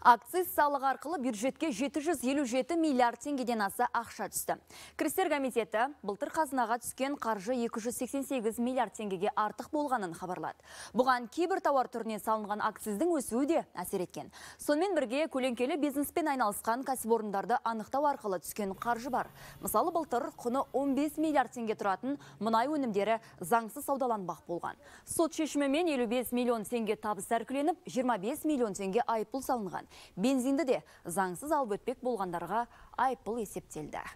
Акциз салығы арқылы бюджетке 757 миллиард теңгеден аса ақша түсті. Кірістер комитеті былтыр қазынаға түскен қаржы 288 миллиард теңгеге артық болғанын хабарлады. Бұған кейбір тауар түріне салынған акциздің өсуі де әсер еткен. Сонымен бірге көлеңкелі бизнеспен айналысқан кәсіпорындарды анықтау арқылы түскен қаржы бар. Мысалы былтыр құны 15 миллиард теңге тұратын мұнай өнімдері заңсыз саудаланбақ болған. Сот шешімімен 55 миллион теңге табыс тәркіленіп, 25 миллион теңге айыппұл салынған бензинді де заңсыз алып өтпек болғандарға айыппұл есептелді